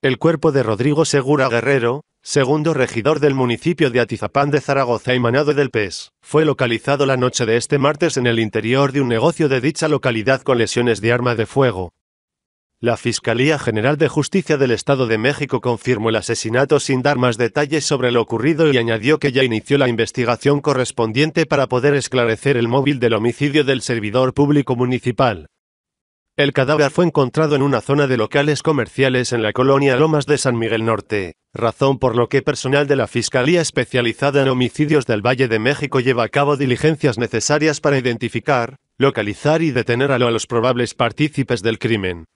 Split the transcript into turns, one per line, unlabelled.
El cuerpo de Rodrigo Segura Guerrero, segundo regidor del municipio de Atizapán de Zaragoza y Manado del PES, fue localizado la noche de este martes en el interior de un negocio de dicha localidad con lesiones de arma de fuego. La Fiscalía General de Justicia del Estado de México confirmó el asesinato sin dar más detalles sobre lo ocurrido y añadió que ya inició la investigación correspondiente para poder esclarecer el móvil del homicidio del servidor público municipal. El cadáver fue encontrado en una zona de locales comerciales en la colonia Lomas de San Miguel Norte, razón por lo que personal de la Fiscalía Especializada en Homicidios del Valle de México lleva a cabo diligencias necesarias para identificar, localizar y detener a los probables partícipes del crimen.